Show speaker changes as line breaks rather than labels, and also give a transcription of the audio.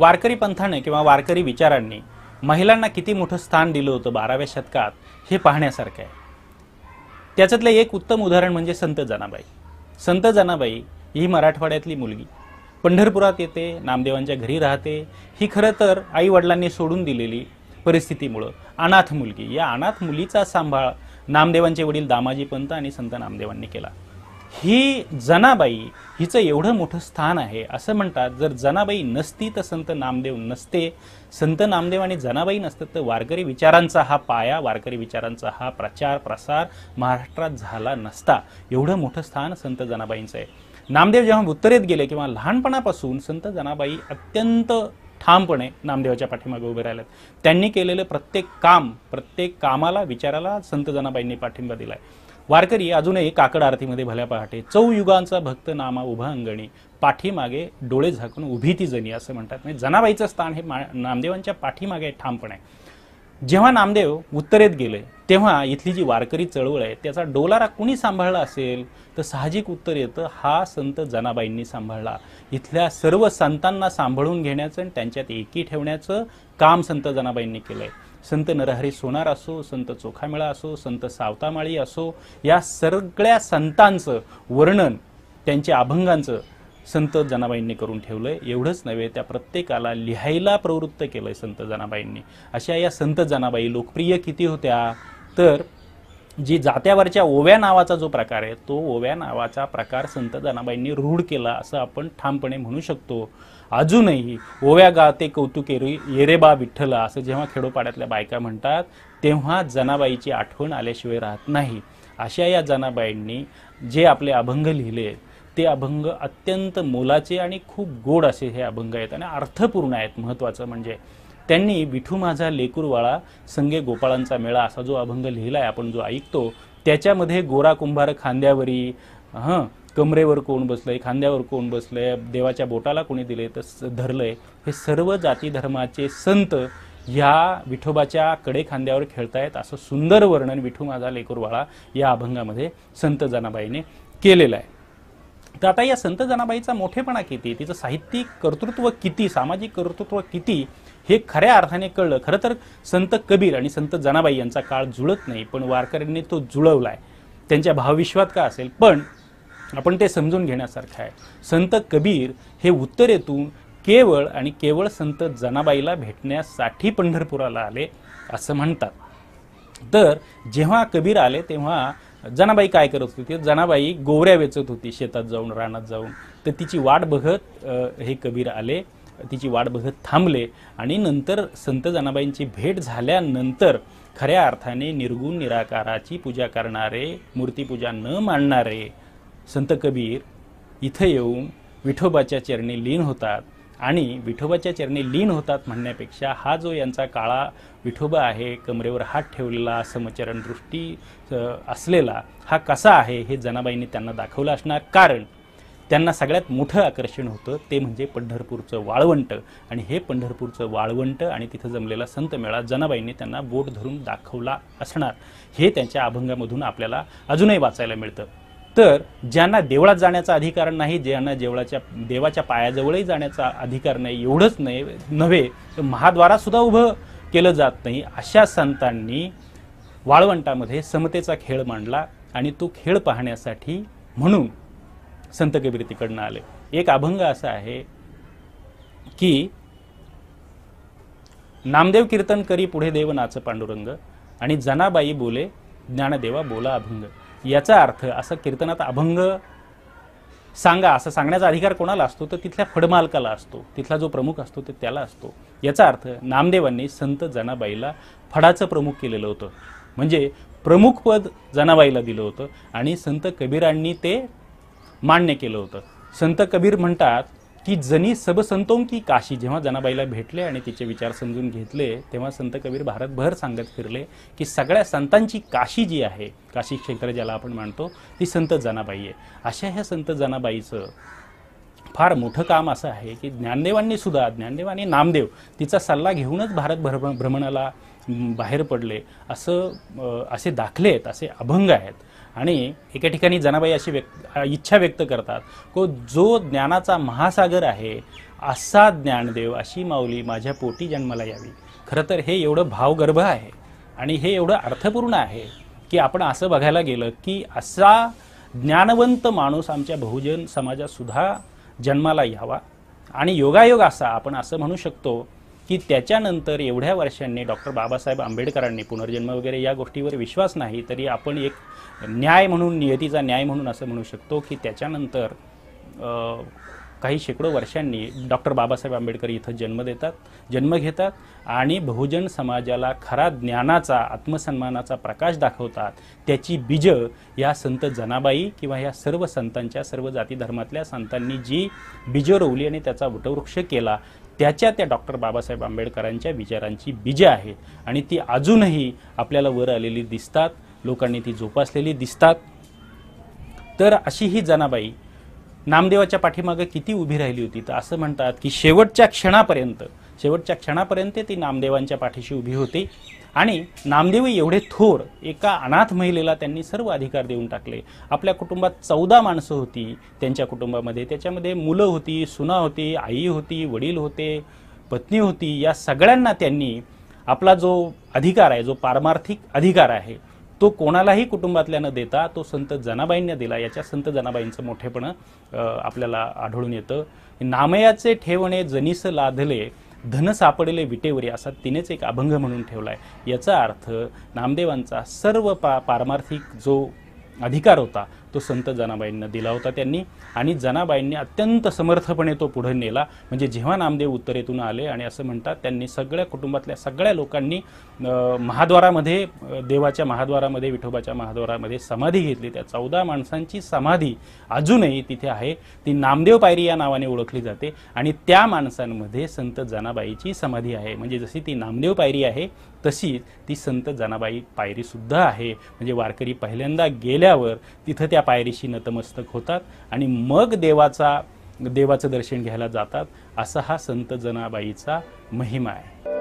वारकरी पंथाने किंवा वारकरी विचारांनी महिलांना किती मोठं स्थान दिलं होतं बाराव्या शतकात हे पाहण्यासारखं आहे त्याच्यातलं एक उत्तम उदाहरण म्हणजे संत जनाबाई संत जनाबाई ही मराठवाड्यातली मुलगी पंढरपुरात येते नामदेवांच्या घरी राहते ही खरं तर आईवडिलांनी सोडून दिलेली परिस्थितीमुळं अनाथ मुलगी या अनाथ मुलीचा सांभाळ नामदेवांचे वडील दामाजी पंत आणि संत नामदेवांनी केला ही जनाबाई हिचं एवढं मोठं स्थान आहे असं म्हणतात जर जनाबाई नसती तर संत नामदेव नसते संत नामदेव आणि जनाबाई नसतात तर वारकरी विचारांचा हा पाया वारकरी विचारांचा हा प्रचार प्रसार महाराष्ट्रात झाला नसता एवढं मोठं स्थान संत जनाबाईंचं आहे नामदेव जेव्हा उत्तरेत गेले किंवा लहानपणापासून संत जनाबाई अत्यंत ठामपणे नामदेवाच्या पाठीमागे उभे राहिलेत त्यांनी केलेलं प्रत्येक काम प्रत्येक कामाला विचाराला संत जनाबाईंनी पाठिंबा दिला आहे वारकरी अजूनही काकड आरतीमध्ये भल्या पहाटे चौ युगांचा भक्त नामा उभा अंगणी पाठीमागे डोळे झाकून उभी ती जणी असं म्हणतात म्हणजे जनाबाईचं स्थान हे नामदेवांच्या पाठीमागे ठामपण आहे जेव्हा नामदेव उत्तरेत गेले तेव्हा इथली जी वारकरी चळवळ आहे त्याचा डोलारा कुणी सांभाळला असेल तर साहजिक उत्तर येतं हा संत जनाबाईंनी सांभाळला इथल्या सर्व संतांना सांभाळून घेण्याचं आणि त्यांच्यात एकी ठेवण्याचं काम संत जनाबाईंनी केलं आहे संत नरहरी सोनार असो संत चोखामेळा असो संत सावतामाळी असो या सगळ्या संतांचं वर्णन त्यांच्या अभंगांचं संत जनाबाईंनी करून ठेवलं आहे एवढंच नव्हे त्या प्रत्येकाला लिहायला प्रवृत्त केलं आहे संत जनाबाईंनी अशा या संत जनाबाई लोकप्रिय किती होत्या तर जी जात्यावरच्या ओव्या नावाचा जो प्रकार आहे तो ओव्या नावाचा प्रकार संत जनाबाईंनी रूढ केला असं आपण ठामपणे म्हणू शकतो अजूनही ओव्या गाते कौतुक येरेबा विठ्ठला असं जेव्हा खेडोपाड्यातल्या बायका म्हणतात तेव्हा जनाबाईची आठवण आल्याशिवाय राहत नाही अशा या जनाबाईंनी जे आपले अभंग लिहिले ते अभंग अत्यंत मोलाचे आणि खूप गोड असे हे अभंग आहेत आणि अर्थपूर्ण आहेत महत्त्वाचं म्हणजे त्यांनी विठू माझा लेकूरवाळा संगे गोपाळांचा मेळा असा जो अभंग लिहिला आहे आपण जो ऐकतो त्याच्यामध्ये गोरा कुंभार खांद्यावरी हां कमरेवर कोण बसलं आहे खांद्यावर कोण बसलं देवाच्या बोटाला कोणी दिले तर धरलं आहे हे सर्व जाती धर्माचे संत ह्या विठोबाच्या कडे खांद्यावर खेळतायत असं सुंदर वर्णन विठू माझा लेकूरवाळा या अभंगामध्ये संत जनाबाईने केलेलं आहे तर आता या संत जनाबाईचा मोठेपणा किती तिचं साहित्यिक कर्तृत्व किती सामाजिक कर्तृत्व किती हे खऱ्या अर्थाने कळलं खरं तर संत कबीर आणि संत जनाबाई यांचा काळ जुळत नाही पण वारकऱ्यांनी तो जुळवला आहे त्यांच्या भावविश्वात का असेल पण आपण ते समजून घेण्यासारखं आहे संत कबीर हे उत्तरेतून केवळ आणि केवळ संत जनाबाईला भेटण्यासाठी पंढरपुराला आले असं म्हणतात तर जेव्हा कबीर आले तेव्हा जनाबाई काय करत होती जनाबाई गोवऱ्या वेचत होती शेतात जाऊन रानात जाऊन तर तिची वाट बघत हे कबीर आले तिची वाट बघत थांबले आणि नंतर संत जनाबाईंची भेट झाल्यानंतर खऱ्या अर्थाने निर्गुण निराकाराची पूजा करणारे मूर्तीपूजा न मानणारे संत कबीर इथं येऊन विठोबाच्या चरणी लीन होतात आणि विठोबाच्या चरणी लीन होतात म्हणण्यापेक्षा हा जो यांचा काळा विठोबा आहे कमरेवर हात ठेवलेला समचरण दृष्टी असलेला हा कसा आहे हे जनाबाईंनी त्यांना दाखवलं असणार कारण त्यांना सगळ्यात मोठं आकर्षण होतं ते म्हणजे पंढरपूरचं वाळवंट आणि हे पंढरपूरचं वाळवंट आणि तिथं जमलेला संत मेळा जनाबाईंनी त्यांना बोट धरून दाखवला असणार हे त्यांच्या अभंगामधून आपल्याला अजूनही वाचायला मिळतं तर ज्यांना देवळात जाण्याचा अधिकार नाही ज्यांना देवळाच्या देवाच्या पायाजवळही जाण्याचा अधिकार नाही एवढंच नाही नव्हे तर महाद्वारासुद्धा उभं केलं जात नाही अशा संतांनी वाळवंटामध्ये समतेचा खेळ मांडला आणि तो खेळ पाहण्यासाठी म्हणून संत कबीर तिकडनं आले एक अभंग असा आहे की नामदेव कीर्तन करी पुढे देव नाच पांडुरंग आणि जनाबाई बोले ज्ञानदेवा बोला अभंग याचा अर्थ असं कीर्तनात अभंग सांगा असं सांगण्याचा अधिकार कोणाला असतो तर तिथल्या फडमालकाला असतो तिथला जो प्रमुख असतो ते त्याला असतो याचा अर्थ नामदेवांनी संत जनाबाईला फडाचं प्रमुख केलेलं होतं म्हणजे प्रमुख पद जनाबाईला दिलं होतं आणि संत कबीरांनी ते मान्य केलं होतं संत कबीर म्हणतात की जनी सबसंतों की काशी जेव्हा जनाबाईला भेटले आणि तिचे विचार समजून घेतले तेव्हा संत कबीर भारतभर सांगत फिरले की सगळ्या संतांची काशी जी आहे काशी क्षेत्र ज्याला आपण मानतो ती संत जनाबाई आहे अशा ह्या संत जनाबाईचं फार मोठं काम असं आहे की ज्ञानदेवांनी सुद्धा ज्ञानदेव आणि नामदेव तिचा सल्ला घेऊनच भारतभर भ्रमणाला बाहेर पडले असं असे दाखले आहेत असे अभंग आहेत आणि एका ठिकाणी जनाबाई अशी व्यक्त इच्छा व्यक्त करतात को जो ज्ञानाचा महासागर आहे असा ज्ञानदेव अशी माऊली माझ्या पोटी जन्माला यावी खरं तर हे एवढं भावगर्भ आहे आणि हे एवढं अर्थपूर्ण आहे की आपण असं बघायला गेलं की असा ज्ञानवंत माणूस आमच्या बहुजन समाजातसुद्धा जन्माला यावा आणि योगायोग असा आपण असं म्हणू शकतो की त्याच्यानंतर एवढ्या वर्षांनी डॉक्टर बाबासाहेब आंबेडकरांनी पुनर्जन्म वगैरे या गोष्टीवर विश्वास नाही तरी आपण एक न्याय म्हणून नियतीचा न्याय म्हणून असं म्हणू शकतो की त्याच्यानंतर काही शेकडो वर्षांनी डॉक्टर बाबासाहेब आंबेडकर इथं जन्म देतात जन्म घेतात आणि बहुजन समाजाला खरा ज्ञानाचा आत्मसन्मानाचा प्रकाश दाखवतात त्याची बीजं या संत जनाबाई किंवा या सर्व संतांच्या सर्व जाती धर्मातल्या संतांनी जी बीजं रोवली आणि त्याचा वटवृक्ष केला त्याच्या त्या डॉक्टर बाबासाहेब आंबेडकरांच्या विचारांची बीजे आहेत आणि ती अजूनही आपल्याला वर आलेली दिसतात लोकांनी ती जोपासलेली दिसतात तर अशी ही जनाबाई नामदेवाच्या पाठीमागे किती उभी राहिली होती तर असं म्हणतात की शेवटच्या क्षणापर्यंत शेवटच्या क्षणापर्यंत ती नामदेवांच्या पाठीशी उभी होती आणि नामदेव एवढे थोर एका अनाथ महिलेला त्यांनी सर्व अधिकार देऊन टाकले आपल्या कुटुंबात चौदा माणसं होती त्यांच्या कुटुंबामध्ये त्याच्यामध्ये मुलं होती सुना होती आई होती वडील होते पत्नी होती या सगळ्यांना त्यांनी आपला जो अधिकार आहे जो पारमार्थिक अधिकार आहे तो कोणालाही कुटुंबातल्यानं देता तो संत जनाबाईंना दिला याच्या संत जनाबाईंचं मोठेपण आपल्याला आढळून येतं नामयाचे ठेवणे जनीस लाधले धन सापडले विटेवरी असा तिनेच एक अभंग म्हणून ठेवला आहे याचा अर्थ नामदेवांचा सर्व पा पारमार्थिक जो अधिकार होता तो संत जनाबाईंना दिला होता त्यांनी आणि जनाबाईंनी अत्यंत समर्थपणे तो पुढे नेला म्हणजे जेव्हा नामदेव उत्तरेतून आले आणि असं म्हणतात त्यांनी सगळ्या कुटुंबातल्या सगळ्या लोकांनी महाद्वारामध्ये देवाच्या महाद्वारामध्ये विठोबाच्या महाद्वारामध्ये समाधी घेतली त्या चौदा माणसांची समाधी अजूनही तिथे आहे ती नामदेव पायरी या नावाने ओळखली जाते आणि त्या माणसांमध्ये संत जनाबाईची समाधी आहे म्हणजे जशी ती नामदेव पायरी आहे तशीच ती संत जनाबाई पायरीसुद्धा आहे म्हणजे वारकरी पहिल्यांदा गेल्यावर तिथं त्या पायरीशी नतमस्तक होतात आणि मग देवाचा देवाचं दर्शन घ्यायला जातात असा हा संत जनाबाईचा महिमा आहे